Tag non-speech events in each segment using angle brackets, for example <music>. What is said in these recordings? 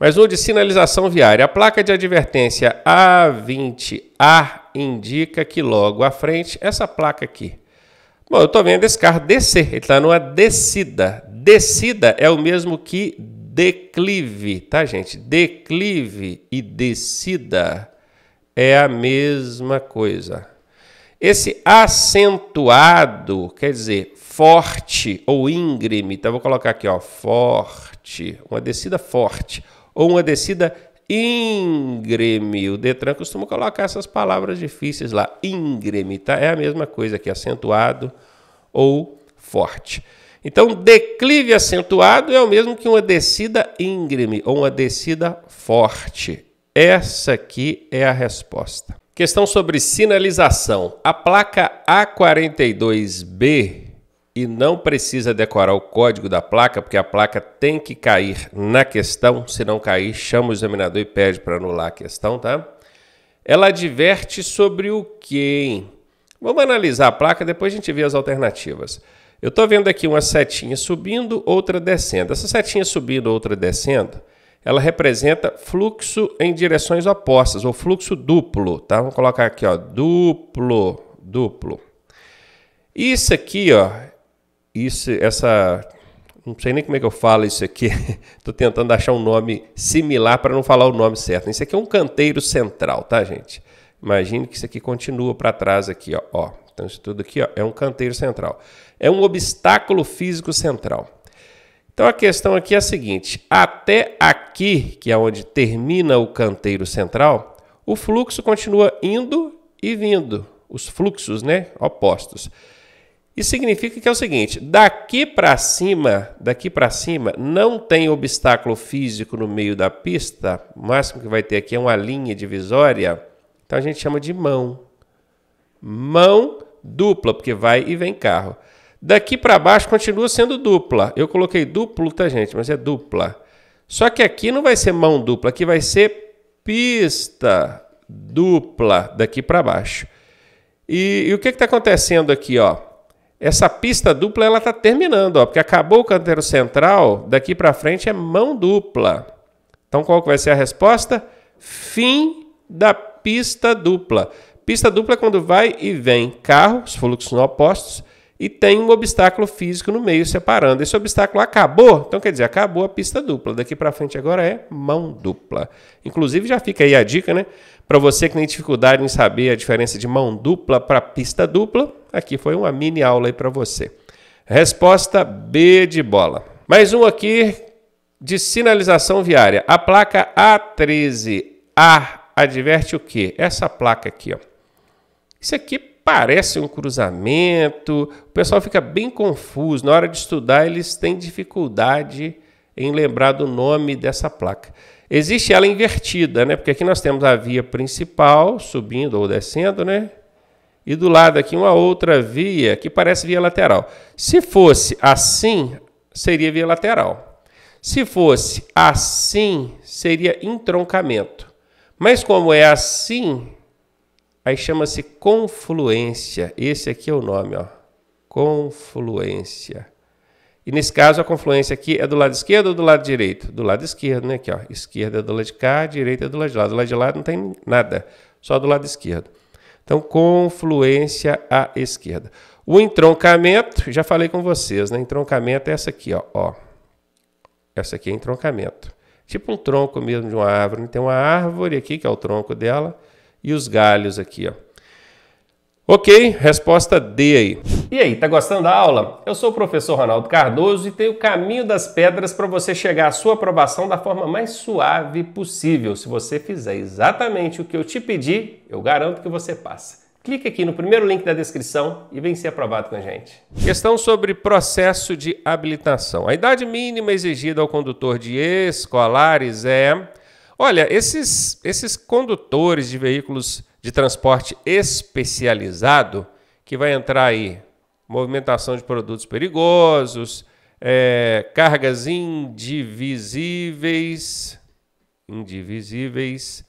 Mais um de sinalização viária, a placa de advertência A20A indica que logo à frente, essa placa aqui. Bom, eu estou vendo esse carro descer, ele está numa descida. Descida é o mesmo que declive, tá, gente? Declive e descida é a mesma coisa. Esse acentuado quer dizer forte ou íngreme, então vou colocar aqui, ó, forte, uma descida forte ou uma descida íngreme. O Detran costuma colocar essas palavras difíceis lá. Íngreme, tá? É a mesma coisa que acentuado ou forte. Então, declive acentuado é o mesmo que uma descida íngreme ou uma descida forte. Essa aqui é a resposta. Questão sobre sinalização. A placa A42B e não precisa decorar o código da placa, porque a placa tem que cair na questão. Se não cair, chama o examinador e pede para anular a questão, tá? Ela adverte sobre o que? Vamos analisar a placa, depois a gente vê as alternativas. Eu estou vendo aqui uma setinha subindo, outra descendo. Essa setinha subindo, outra descendo, ela representa fluxo em direções opostas, ou fluxo duplo, tá? Vamos colocar aqui, ó, duplo, duplo. Isso aqui, ó, isso, essa. Não sei nem como é que eu falo isso aqui. Estou <laughs> tentando achar um nome similar para não falar o nome certo. Isso aqui é um canteiro central, tá, gente? Imagine que isso aqui continua para trás aqui, ó. ó. Então, isso tudo aqui ó, é um canteiro central. É um obstáculo físico central. Então, a questão aqui é a seguinte: até aqui, que é onde termina o canteiro central, o fluxo continua indo e vindo. Os fluxos, né? Opostos. Isso significa que é o seguinte: daqui para cima, daqui para cima, não tem obstáculo físico no meio da pista. O máximo que vai ter aqui é uma linha divisória. Então a gente chama de mão. Mão dupla, porque vai e vem carro. Daqui para baixo continua sendo dupla. Eu coloquei duplo, tá, gente? Mas é dupla. Só que aqui não vai ser mão dupla, aqui vai ser pista dupla daqui para baixo. E, e, o que está acontecendo aqui, ó? Essa pista dupla ela está terminando, ó, porque acabou o canteiro central, daqui para frente é mão dupla. Então qual que vai ser a resposta? Fim da pista dupla. Pista dupla é quando vai e vem carros, fluxos opostos, e tem um obstáculo físico no meio separando. Esse obstáculo acabou, então quer dizer, acabou a pista dupla. Daqui para frente agora é mão dupla. Inclusive já fica aí a dica, né? Para você que tem dificuldade em saber a diferença de mão dupla para pista dupla, aqui foi uma mini aula aí para você. Resposta B de bola. Mais um aqui de sinalização viária. A placa A13A adverte o quê? Essa placa aqui, ó. Isso aqui parece um cruzamento. O pessoal fica bem confuso. Na hora de estudar, eles têm dificuldade em lembrar do nome dessa placa. Existe ela invertida, né? Porque aqui nós temos a via principal subindo ou descendo, né? E do lado aqui uma outra via que parece via lateral. Se fosse assim, seria via lateral. Se fosse assim, seria entroncamento. Mas como é assim, Aí chama-se confluência. Esse aqui é o nome, ó. Confluência. E nesse caso, a confluência aqui é do lado esquerdo ou do lado direito? Do lado esquerdo, né? Aqui, ó. Esquerda é do lado de cá, direita é do lado de lá. Do lado de lá não tem nada, só do lado esquerdo. Então, confluência à esquerda. O entroncamento, já falei com vocês, né? Entroncamento é essa aqui, ó. ó. Essa aqui é entroncamento. Tipo um tronco mesmo de uma árvore. Tem uma árvore aqui, que é o tronco dela e os galhos aqui, ó. Ok, resposta D aí. E aí, tá gostando da aula? Eu sou o professor Ronaldo Cardoso e tenho o caminho das pedras para você chegar à sua aprovação da forma mais suave possível. Se você fizer exatamente o que eu te pedi, eu garanto que você passa. Clique aqui no primeiro link da descrição e vem ser aprovado com a gente. Questão sobre processo de habilitação. A idade mínima exigida ao condutor de escolares é Olha, esses, esses condutores de veículos de transporte especializado, que vai entrar aí movimentação de produtos perigosos, é, cargas indivisíveis, indivisíveis,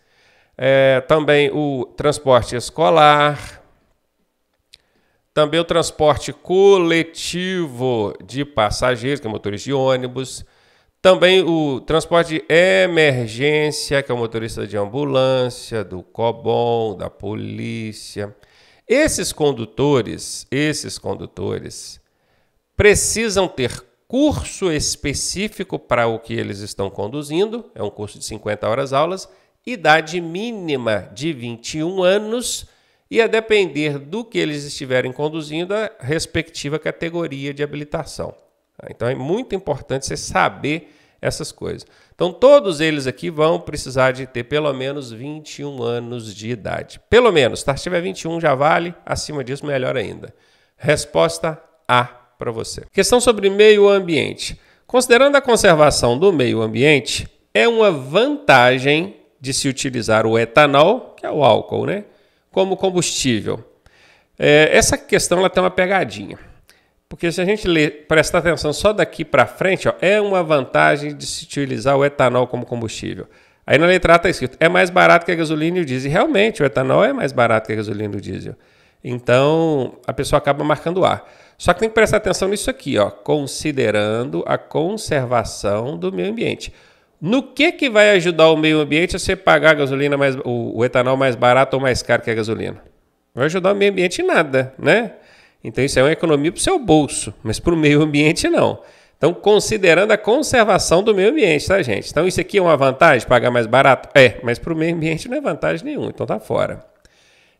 é, também o transporte escolar, também o transporte coletivo de passageiros, que é motorista de ônibus, também o transporte de emergência, que é o motorista de ambulância, do COBOM, da polícia. Esses condutores, esses condutores precisam ter curso específico para o que eles estão conduzindo, é um curso de 50 horas aulas, idade mínima de 21 anos e a depender do que eles estiverem conduzindo a respectiva categoria de habilitação. Ah, então é muito importante você saber essas coisas. Então todos eles aqui vão precisar de ter pelo menos 21 anos de idade. Pelo menos, tá? Se tiver 21 já vale, acima disso melhor ainda. Resposta A para você. Questão sobre meio ambiente. Considerando a conservação do meio ambiente, é uma vantagem de se utilizar o etanol, que é o álcool, né, como combustível. É, essa questão ela tem uma pegadinha. Porque se a gente ler, prestar atenção só daqui para frente, ó, é uma vantagem de se utilizar o etanol como combustível. Aí na letra A está escrito, é mais barato que a gasolina e o diesel. realmente, o etanol é mais barato que a gasolina e o diesel. Então, a pessoa acaba marcando A. Só que tem que prestar atenção nisso aqui, ó, considerando a conservação do meio ambiente. No que, que vai ajudar o meio ambiente a você pagar a gasolina mais, o, o etanol mais barato ou mais caro que a gasolina? Não vai ajudar o meio ambiente em nada, né? Então isso é uma economia para o seu bolso, mas para o meio ambiente não. Então, considerando a conservação do meio ambiente, tá, gente? Então, isso aqui é uma vantagem, pagar mais barato? É, mas para o meio ambiente não é vantagem nenhuma, então tá fora.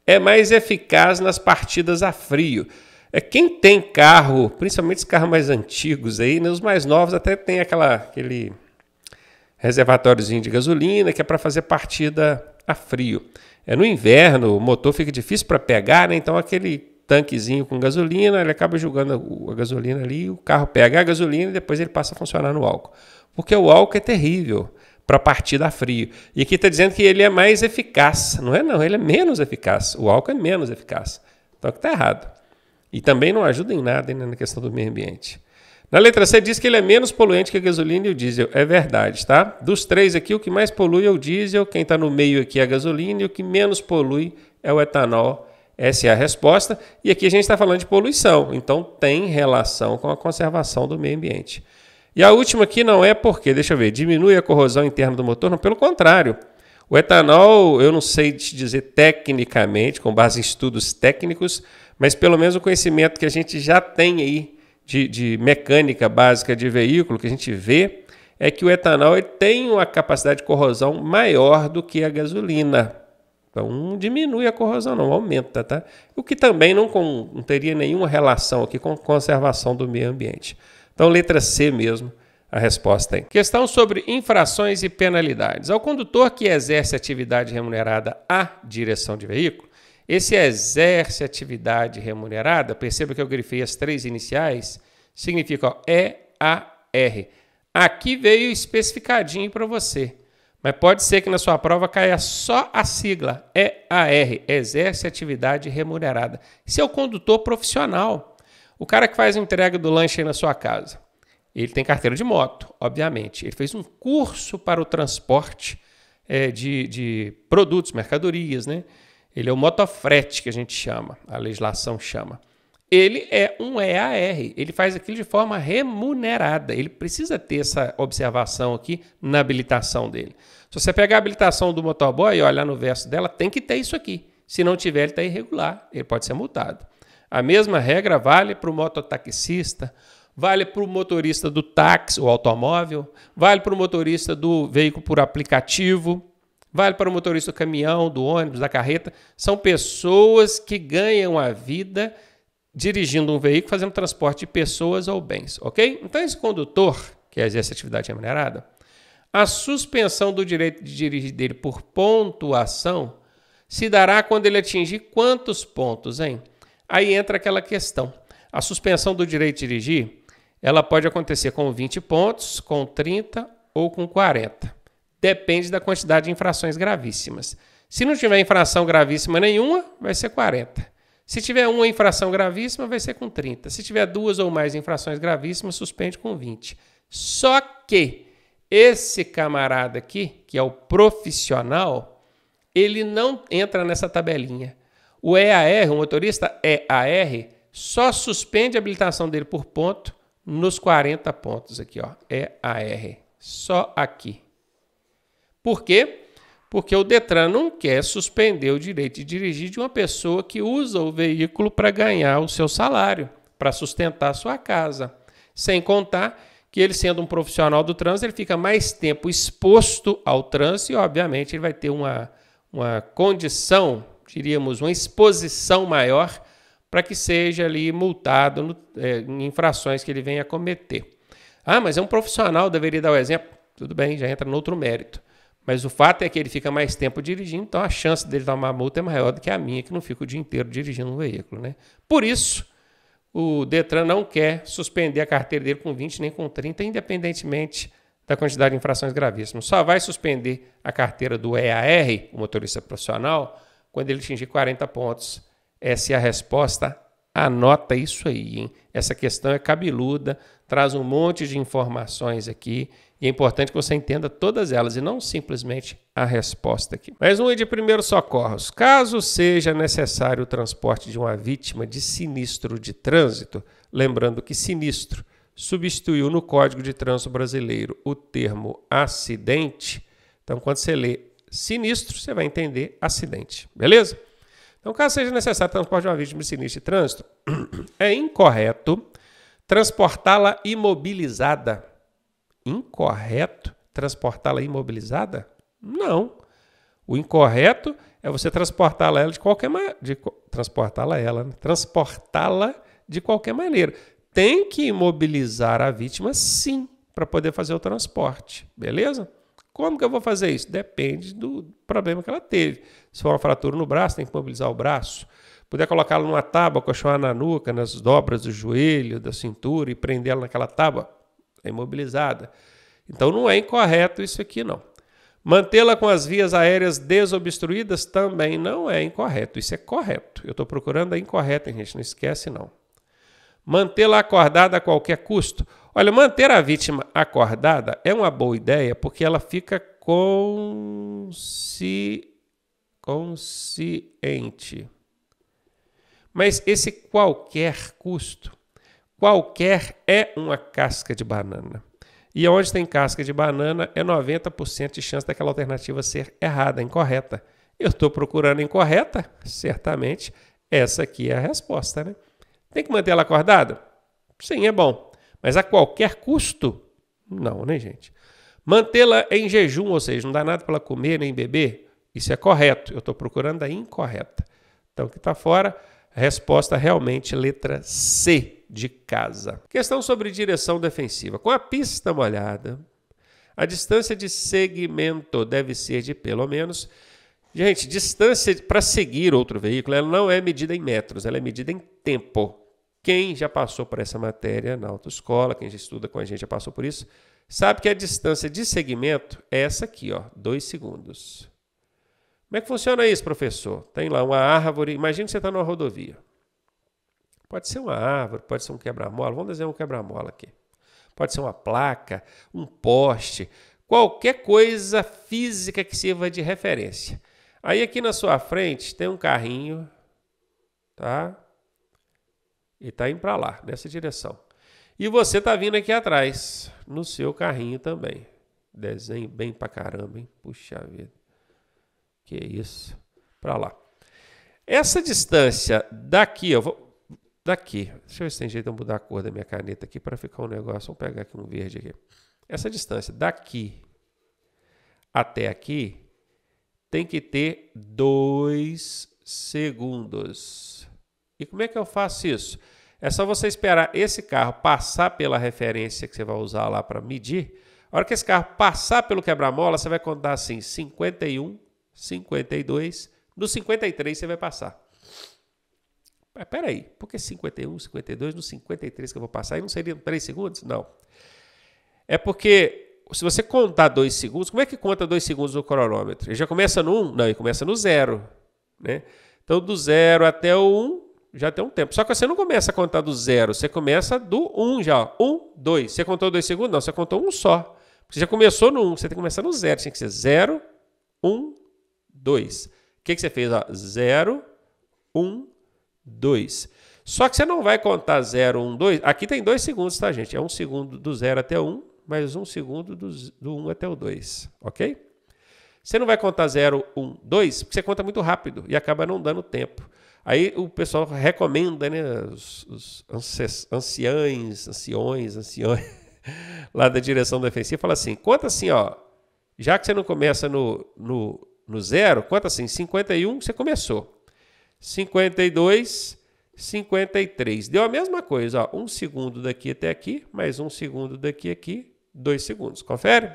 É mais eficaz nas partidas a frio. É quem tem carro, principalmente os carros mais antigos aí, né, os mais novos até tem aquela, aquele reservatóriozinho de gasolina que é para fazer partida a frio. É no inverno, o motor fica difícil para pegar, né? Então aquele tanquezinho com gasolina, ele acaba jogando a gasolina ali, o carro pega a gasolina e depois ele passa a funcionar no álcool. Porque o álcool é terrível para partida a frio. E aqui está dizendo que ele é mais eficaz. Não é não, ele é menos eficaz. O álcool é menos eficaz. Então aqui está errado. E também não ajuda em nada hein, na questão do meio ambiente. Na letra C diz que ele é menos poluente que a gasolina e o diesel. É verdade, tá? Dos três aqui, o que mais polui é o diesel, quem está no meio aqui é a gasolina, e o que menos polui é o etanol essa é a resposta. E aqui a gente está falando de poluição, então tem relação com a conservação do meio ambiente. E a última aqui não é porque, deixa eu ver, diminui a corrosão interna do motor, não, pelo contrário. O etanol, eu não sei te dizer tecnicamente, com base em estudos técnicos, mas pelo menos o conhecimento que a gente já tem aí de, de mecânica básica de veículo, que a gente vê, é que o etanol tem uma capacidade de corrosão maior do que a gasolina. Então diminui a corrosão, não aumenta, tá? O que também não, com, não teria nenhuma relação aqui com conservação do meio ambiente. Então, letra C mesmo, a resposta aí. Questão sobre infrações e penalidades. Ao condutor que exerce atividade remunerada à direção de veículo, esse exerce atividade remunerada, perceba que eu grifei as três iniciais, significa ó, E, A, R. Aqui veio especificadinho para você. Mas pode ser que na sua prova caia só a sigla EAR, Exerce Atividade Remunerada. Esse é o condutor profissional. O cara que faz a entrega do lanche aí na sua casa. Ele tem carteira de moto, obviamente. Ele fez um curso para o transporte é, de, de produtos, mercadorias, né? Ele é o motofrete que a gente chama, a legislação chama ele é um EAR, ele faz aquilo de forma remunerada. Ele precisa ter essa observação aqui na habilitação dele. Se você pegar a habilitação do motoboy e olhar no verso dela, tem que ter isso aqui. Se não tiver, ele está irregular, ele pode ser multado. A mesma regra vale para o mototaxista, vale para o motorista do táxi ou automóvel, vale para o motorista do veículo por aplicativo, vale para o motorista do caminhão, do ônibus, da carreta. São pessoas que ganham a vida dirigindo um veículo fazendo transporte de pessoas ou bens, ok? Então, esse condutor que exerce atividade remunerada, a suspensão do direito de dirigir dele por pontuação se dará quando ele atingir quantos pontos, hein? Aí entra aquela questão. A suspensão do direito de dirigir, ela pode acontecer com 20 pontos, com 30 ou com 40. Depende da quantidade de infrações gravíssimas. Se não tiver infração gravíssima nenhuma, vai ser 40. Se tiver uma infração gravíssima, vai ser com 30. Se tiver duas ou mais infrações gravíssimas, suspende com 20. Só que esse camarada aqui, que é o profissional, ele não entra nessa tabelinha. O EAR, o motorista EAR, só suspende a habilitação dele por ponto nos 40 pontos aqui, ó. EAR. Só aqui. Por quê? porque o Detran não quer suspender o direito de dirigir de uma pessoa que usa o veículo para ganhar o seu salário, para sustentar a sua casa. Sem contar que ele, sendo um profissional do trânsito, ele fica mais tempo exposto ao trânsito e, obviamente, ele vai ter uma, uma condição, diríamos, uma exposição maior para que seja ali multado no, é, em infrações que ele venha a cometer. Ah, mas é um profissional, deveria dar o exemplo. Tudo bem, já entra no outro mérito. Mas o fato é que ele fica mais tempo dirigindo, então a chance dele tomar multa é maior do que a minha, que não fica o dia inteiro dirigindo um veículo. Né? Por isso, o Detran não quer suspender a carteira dele com 20 nem com 30, independentemente da quantidade de infrações gravíssimas. Só vai suspender a carteira do EAR, o motorista profissional, quando ele atingir 40 pontos. Essa é a resposta. Anota isso aí, hein? Essa questão é cabeluda, traz um monte de informações aqui e é importante que você entenda todas elas e não simplesmente a resposta aqui. Mais um é de primeiros socorros. Caso seja necessário o transporte de uma vítima de sinistro de trânsito, lembrando que sinistro substituiu no Código de Trânsito Brasileiro o termo acidente. Então, quando você lê sinistro, você vai entender acidente, beleza? Então, caso seja necessário o transporte de uma vítima de sinistro de trânsito, <clears throat> é incorreto transportá-la imobilizada incorreto transportá-la imobilizada? Não. O incorreto é você transportá-la ela de qualquer maneira. Transportá-la ela, né? transportá-la de qualquer maneira. Tem que imobilizar a vítima, sim, para poder fazer o transporte, beleza? Como que eu vou fazer isso? Depende do problema que ela teve. Se for uma fratura no braço, tem que mobilizar o braço. Puder colocá-la numa tábua, colchonar na nuca, nas dobras do joelho, da cintura e prendê-la naquela tábua, está imobilizada. Então não é incorreto isso aqui, não. Mantê-la com as vias aéreas desobstruídas também não é incorreto. Isso é correto. Eu estou procurando a incorreta, gente. Não esquece, não. Mantê-la acordada a qualquer custo. Olha, manter a vítima acordada é uma boa ideia porque ela fica consci... consciente. Mas esse qualquer custo Qualquer é uma casca de banana. E onde tem casca de banana é 90% de chance daquela alternativa ser errada, incorreta. Eu estou procurando incorreta? Certamente essa aqui é a resposta, né? Tem que manter ela acordada? Sim, é bom. Mas a qualquer custo? Não, né, gente? Mantê-la em jejum, ou seja, não dá nada para ela comer nem beber? Isso é correto. Eu estou procurando a incorreta. Então, o que está fora? Resposta realmente letra C de casa. Questão sobre direção defensiva. Com a pista molhada, a distância de segmento deve ser de pelo menos. Gente, distância para seguir outro veículo, ela não é medida em metros, ela é medida em tempo. Quem já passou por essa matéria na autoescola, quem já estuda com a gente já passou por isso, sabe que a distância de segmento é essa aqui, ó, dois segundos. Como é que funciona isso, professor? Tem lá uma árvore, imagina que você está numa rodovia. Pode ser uma árvore, pode ser um quebra-mola. Vamos desenhar um quebra-mola aqui. Pode ser uma placa, um poste, qualquer coisa física que sirva de referência. Aí aqui na sua frente tem um carrinho, tá? E tá indo para lá, nessa direção. E você tá vindo aqui atrás, no seu carrinho também. Desenho bem pra caramba, hein? Puxa vida. Que isso. Para lá. Essa distância daqui, ó, Daqui, deixa eu ver se tem jeito de mudar a cor da minha caneta aqui para ficar um negócio. vou pegar aqui um verde aqui. Essa distância daqui até aqui tem que ter 2 segundos. E como é que eu faço isso? É só você esperar esse carro passar pela referência que você vai usar lá para medir. A hora que esse carro passar pelo quebra-mola, você vai contar assim: 51, 52. No 53 você vai passar. Mas é, peraí, por que 51, 52, no 53 que eu vou passar, e não seriam 3 segundos? Não. É porque se você contar 2 segundos, como é que conta 2 segundos no cronômetro? Ele já começa no 1? Um? Não, ele começa no 0. Né? Então, do 0 até o 1, um, já tem um tempo. Só que você não começa a contar do 0, você começa do 1 um já. 1, 2. Você contou 2 segundos? Não, você contou um só. Você já começou no 1, um, você tem que começar no 0. Tinha que ser 0, 1, 2. O que, que você fez? 0, 1, 2. 2. Só que você não vai contar 0, 1, 2. Aqui tem 2 segundos, tá, gente? É 1 um segundo do 0 até 1, um, mais 1 um segundo do 1 um até o 2, ok? Você não vai contar 0, 1, 2, porque você conta muito rápido e acaba não dando tempo. Aí o pessoal recomenda, né? Os, os anciães, anciões, anciões, <laughs> lá da direção defensiva, fala assim: conta assim, ó. Já que você não começa no, no, no zero, conta assim: 51, você começou. 52, 53. Deu a mesma coisa, ó, um segundo daqui até aqui, mais um segundo daqui aqui, dois segundos. Confere?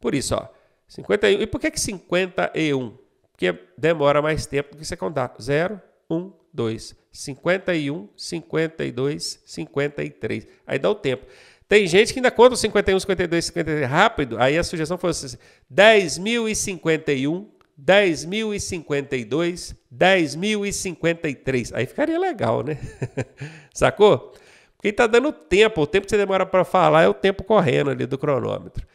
Por isso, ó, 51. E por que, que 51? Porque demora mais tempo do que você contar. 0, 1, 2, 51, 52, 53. Aí dá o tempo. Tem gente que ainda conta 51, 52, 53 rápido. Aí a sugestão foi assim: 10.051 10.052, 10.053. Aí ficaria legal, né? <laughs> Sacou? Porque está dando tempo. O tempo que você demora para falar é o tempo correndo ali do cronômetro.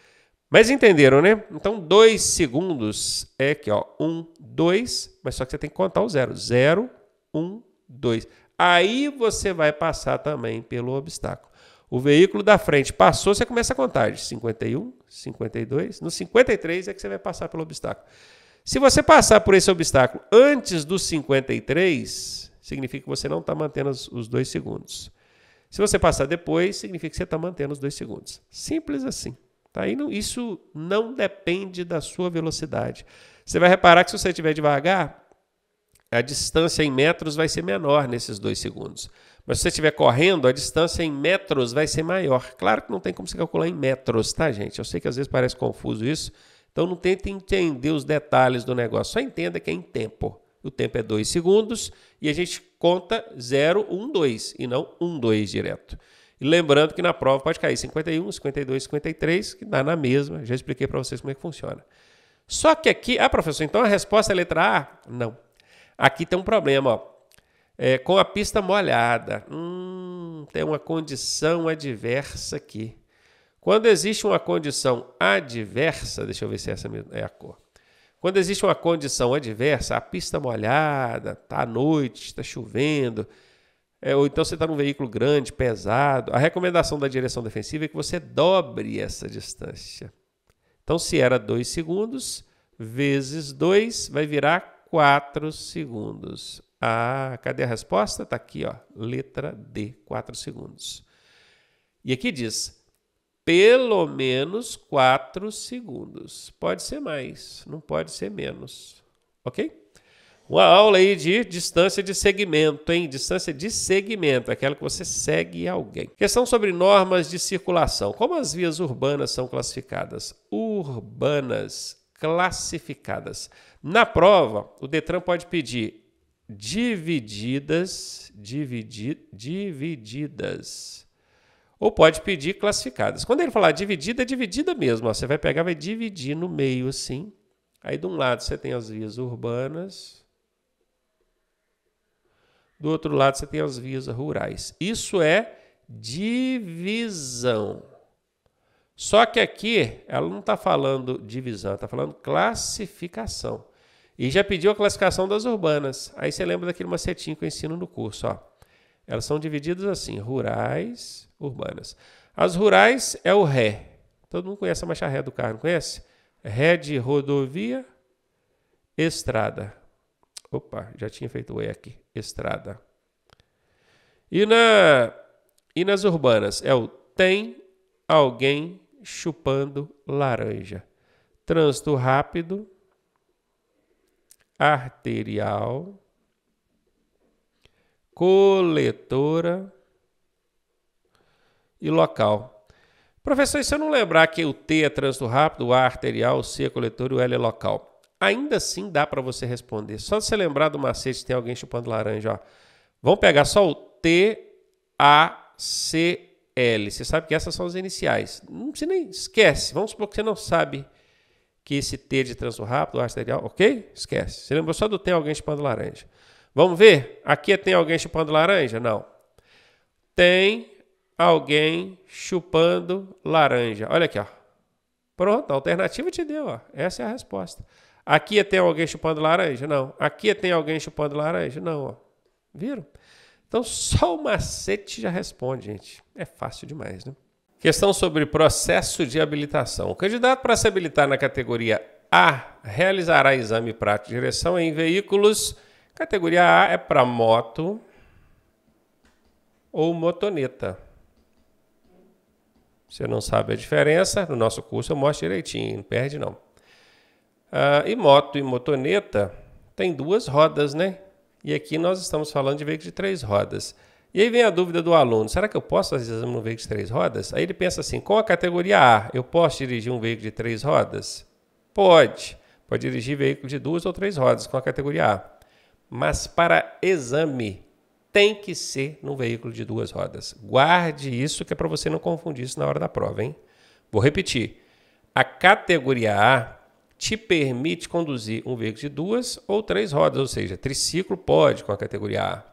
Mas entenderam, né? Então, dois segundos é aqui, ó. um, dois mas só que você tem que contar o zero. Zero, um, dois. Aí você vai passar também pelo obstáculo. O veículo da frente passou, você começa a contagem. 51, 52. No 53 é que você vai passar pelo obstáculo. Se você passar por esse obstáculo antes dos 53, significa que você não está mantendo os dois segundos. Se você passar depois, significa que você está mantendo os dois segundos. Simples assim. Tá? não, isso não depende da sua velocidade. Você vai reparar que se você estiver devagar, a distância em metros vai ser menor nesses dois segundos. Mas se você estiver correndo, a distância em metros vai ser maior. Claro que não tem como se calcular em metros, tá, gente? Eu sei que às vezes parece confuso isso, então não tente entender os detalhes do negócio, só entenda que é em tempo. O tempo é 2 segundos e a gente conta 0, 1, 2 e não 1, 2 direto. E lembrando que na prova pode cair 51, 52, 53, que dá na mesma. Já expliquei para vocês como é que funciona. Só que aqui, ah, professor, então a resposta é letra A? Não. Aqui tem um problema, ó. É, com a pista molhada. Hum, tem uma condição adversa aqui. Quando existe uma condição adversa, deixa eu ver se essa é a cor. Quando existe uma condição adversa, a pista tá molhada, está à noite, está chovendo, é, ou então você está num veículo grande, pesado, a recomendação da direção defensiva é que você dobre essa distância. Então, se era 2 segundos, vezes 2 vai virar 4 segundos. Ah, cadê a resposta? Está aqui, ó, letra D, 4 segundos. E aqui diz: pelo menos 4 segundos. Pode ser mais, não pode ser menos. Ok? Uma aula aí de distância de segmento, hein? Distância de segmento, aquela que você segue alguém. Questão sobre normas de circulação. Como as vias urbanas são classificadas? Urbanas classificadas. Na prova, o Detran pode pedir divididas, dividi, divididas ou pode pedir classificadas. Quando ele falar dividida, é dividida mesmo. Ó, você vai pegar, vai dividir no meio assim. Aí de um lado você tem as vias urbanas, do outro lado você tem as vias rurais. Isso é divisão. Só que aqui ela não está falando divisão, está falando classificação. E já pediu a classificação das urbanas. Aí você lembra daquele macetinho que eu ensino no curso, ó. Elas são divididas assim: rurais, urbanas. As rurais é o ré. Todo mundo conhece a marcha ré do carro, não conhece? É ré de rodovia, estrada. Opa, já tinha feito o E aqui. Estrada. E, na, e nas urbanas é o tem alguém chupando laranja. Trânsito rápido, arterial, coletora e local. Professor, se eu não lembrar que o T é trânsito rápido, o A é arterial, o C é coletor e o L é local, ainda assim dá para você responder. Só se você lembrar do macete, tem alguém chupando laranja. Ó. Vamos pegar só o T, A, C, L. Você sabe que essas são as iniciais. Você nem esquece. Vamos supor que você não sabe que esse T é de trânsito rápido, o é arterial, ok? Esquece. Você lembrou só do T, alguém chupando laranja. Vamos ver? Aqui tem alguém chupando laranja? Não. Tem alguém chupando laranja. Olha aqui, ó. Pronto, a alternativa te deu, ó. Essa é a resposta. Aqui tem alguém chupando laranja? Não. Aqui tem alguém chupando laranja? Não, ó. Viram? Então só o macete já responde, gente. É fácil demais, né? Questão sobre processo de habilitação. O candidato para se habilitar na categoria A realizará exame prático de direção em veículos Categoria A é para moto ou motoneta. Você não sabe a diferença, no nosso curso eu mostro direitinho, não perde não. Ah, e moto e motoneta tem duas rodas, né? E aqui nós estamos falando de veículo de três rodas. E aí vem a dúvida do aluno: será que eu posso fazer exame no veículo de três rodas? Aí ele pensa assim: com a categoria A, eu posso dirigir um veículo de três rodas? Pode. Pode dirigir veículo de duas ou três rodas com a categoria A mas para exame tem que ser num veículo de duas rodas. Guarde isso que é para você não confundir isso na hora da prova, hein? Vou repetir. A categoria A te permite conduzir um veículo de duas ou três rodas, ou seja, triciclo pode com a categoria A.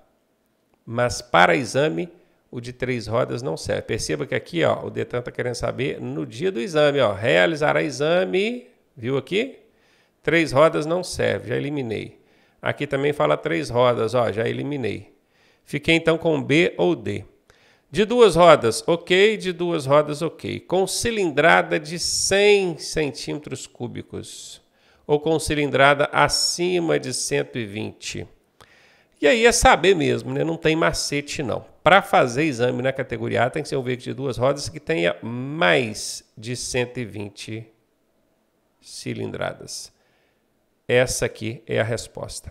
Mas para exame, o de três rodas não serve. Perceba que aqui, ó, o Detran está querendo saber no dia do exame, ó, realizará exame, viu aqui? Três rodas não serve, já eliminei. Aqui também fala três rodas, ó, já eliminei. Fiquei então com B ou D. De duas rodas, ok. De duas rodas, ok. Com cilindrada de 100 centímetros cúbicos ou com cilindrada acima de 120. E aí é saber mesmo, né? Não tem macete não. Para fazer exame na categoria A tem que ser um veículo de duas rodas que tenha mais de 120 cilindradas. Essa aqui é a resposta.